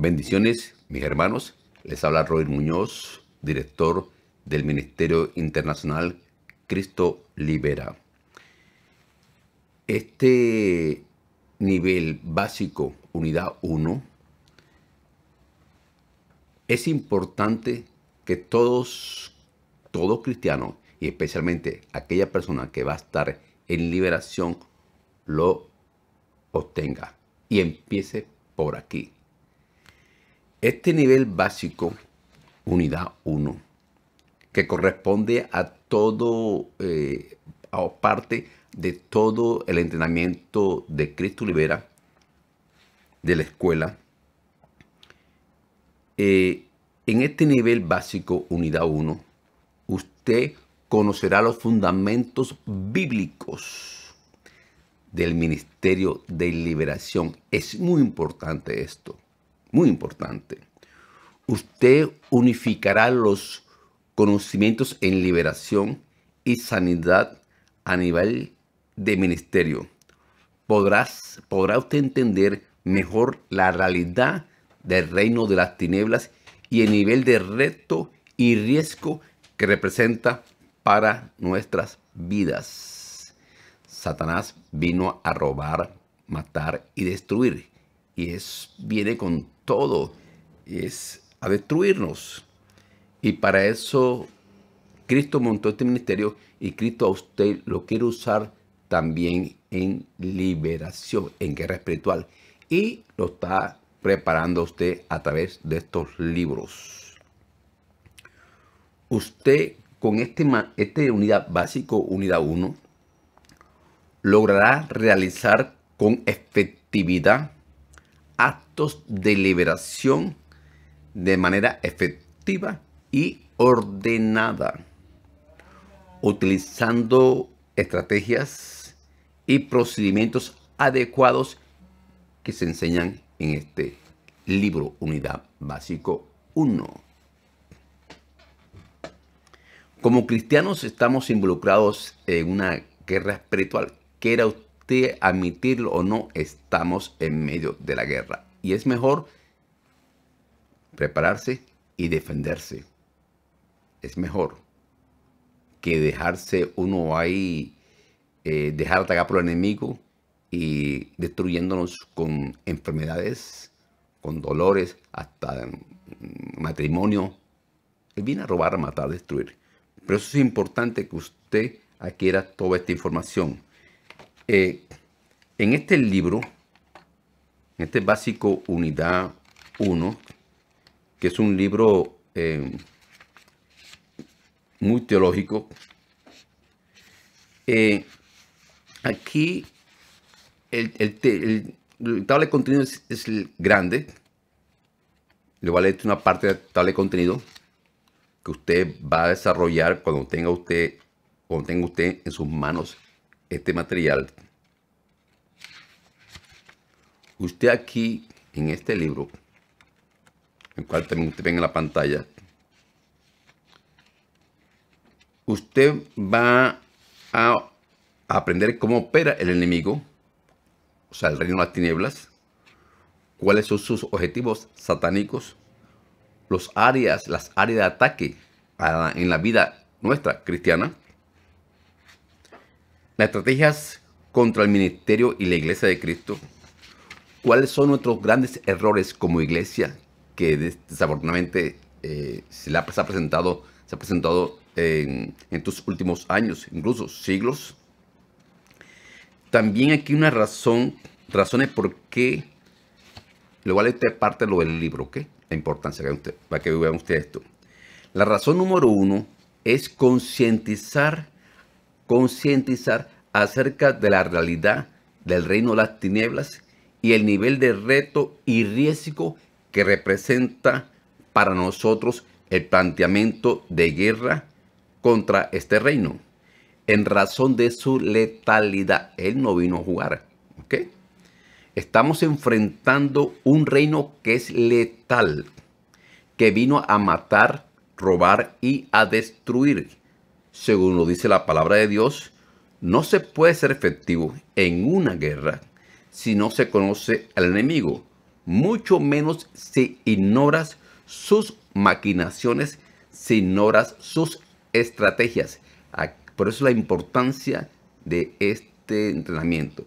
Bendiciones, mis hermanos. Les habla Robert Muñoz, director del Ministerio Internacional Cristo Libera. Este nivel básico, unidad 1, es importante que todos, todos cristianos, y especialmente aquella persona que va a estar en liberación, lo obtenga y empiece por aquí. Este nivel básico, unidad 1, que corresponde a todo, eh, a parte de todo el entrenamiento de Cristo Libera, de la escuela, eh, en este nivel básico, unidad 1, usted conocerá los fundamentos bíblicos del ministerio de liberación. Es muy importante esto muy importante. Usted unificará los conocimientos en liberación y sanidad a nivel de ministerio. Podrás, podrá usted entender mejor la realidad del reino de las tinieblas y el nivel de reto y riesgo que representa para nuestras vidas. Satanás vino a robar, matar y destruir. Y es, viene con todo es a destruirnos. Y para eso Cristo montó este ministerio y Cristo a usted lo quiere usar también en liberación, en guerra espiritual. Y lo está preparando usted a través de estos libros. Usted con este, este unidad básico, unidad 1, logrará realizar con efectividad actos de liberación de manera efectiva y ordenada, utilizando estrategias y procedimientos adecuados que se enseñan en este libro Unidad Básico 1. Como cristianos estamos involucrados en una guerra espiritual que era admitirlo o no, estamos en medio de la guerra. Y es mejor prepararse y defenderse. Es mejor que dejarse uno ahí, eh, dejar atacar por el enemigo y destruyéndonos con enfermedades, con dolores, hasta mm, matrimonio. Él viene a robar, matar, destruir. Pero eso es importante que usted adquiera toda esta información. Eh, en este libro, en este básico unidad 1, que es un libro eh, muy teológico, eh, aquí el, el, de contenido es, grande. Le voy a leer una parte de tabla de contenido que usted va a desarrollar cuando tenga usted, cuando tenga usted en sus manos este material, usted aquí en este libro, el cual también usted en la pantalla, usted va a aprender cómo opera el enemigo, o sea, el reino de las tinieblas, cuáles son sus objetivos satánicos, los áreas, las áreas de ataque en la vida nuestra cristiana, las estrategias contra el ministerio y la iglesia de Cristo, ¿cuáles son nuestros grandes errores como iglesia que desafortunadamente eh, se, ha presentado, se ha presentado en, en tus últimos años, incluso siglos? También aquí una razón, razones por qué, lo vale usted parte lo del libro, La importancia para que vean ustedes esto. La razón número uno es concientizar concientizar acerca de la realidad del reino de las tinieblas y el nivel de reto y riesgo que representa para nosotros el planteamiento de guerra contra este reino en razón de su letalidad. Él no vino a jugar. Estamos enfrentando un reino que es letal, que vino a matar, robar y a destruir según lo dice la palabra de Dios, no se puede ser efectivo en una guerra si no se conoce al enemigo, mucho menos si ignoras sus maquinaciones, si ignoras sus estrategias. Por eso la importancia de este entrenamiento.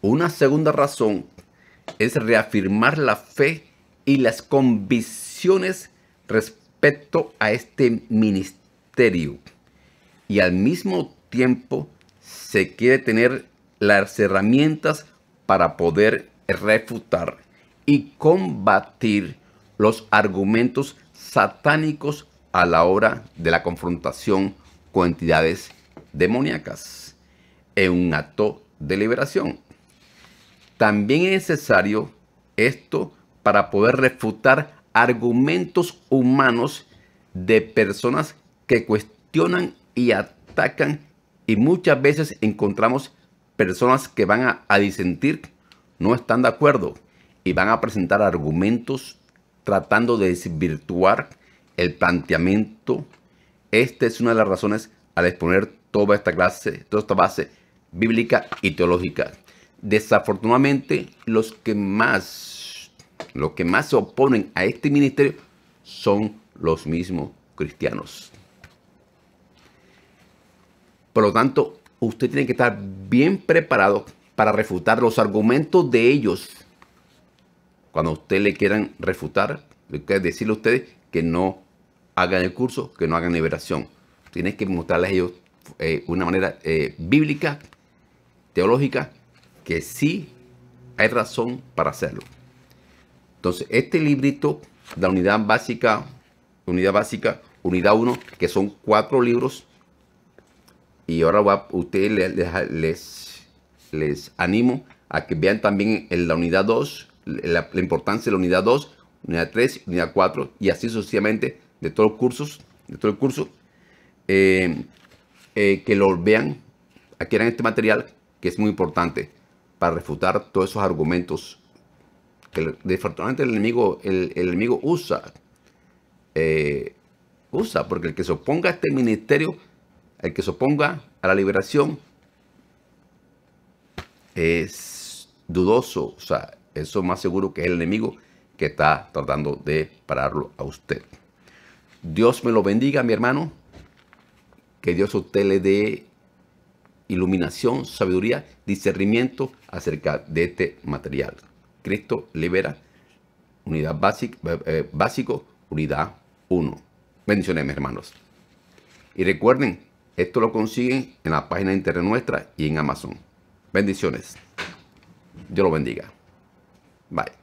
Una segunda razón es reafirmar la fe y las convicciones respecto a este ministerio y al mismo tiempo se quiere tener las herramientas para poder refutar y combatir los argumentos satánicos a la hora de la confrontación con entidades demoníacas en un acto de liberación. También es necesario esto para poder refutar argumentos humanos de personas que cuestionan y atacan y muchas veces encontramos personas que van a, disentir, no están de acuerdo y van a presentar argumentos tratando de desvirtuar el planteamiento. Esta es una de las razones al exponer toda esta clase, toda esta base bíblica y teológica. Desafortunadamente, los que más, los que más se oponen a este ministerio son los mismos cristianos. Por lo tanto, usted tiene que estar bien preparado para refutar los argumentos de ellos. Cuando usted le quieran refutar, decirle a ustedes que no hagan el curso, que no hagan liberación. Tienes que mostrarles a ellos eh, una manera eh, bíblica, teológica, que sí hay razón para hacerlo. Entonces, este librito, la unidad básica, unidad básica, unidad 1, que son cuatro libros y ahora va, ustedes les, les, animo a que vean también en la unidad 2, la, importancia de la unidad 2, unidad 3, unidad 4 y así sucesivamente de todos los cursos, de todo curso, eh, eh, que lo vean, adquieran este material que es muy importante para refutar todos esos argumentos que desafortunadamente el enemigo, el, enemigo usa, eh, usa, porque el que se oponga a este ministerio el que se oponga a la liberación es dudoso, o sea, eso más seguro que es el enemigo que está tratando de pararlo a usted. Dios me lo bendiga, mi hermano. Que Dios a usted le dé iluminación, sabiduría, discernimiento acerca de este material. Cristo libera unidad básica, eh, eh, básico, unidad 1. Bendiciones, mis hermanos. Y recuerden, esto lo consiguen en la página de internet nuestra y en Amazon. Bendiciones. Dios lo bendiga. Bye.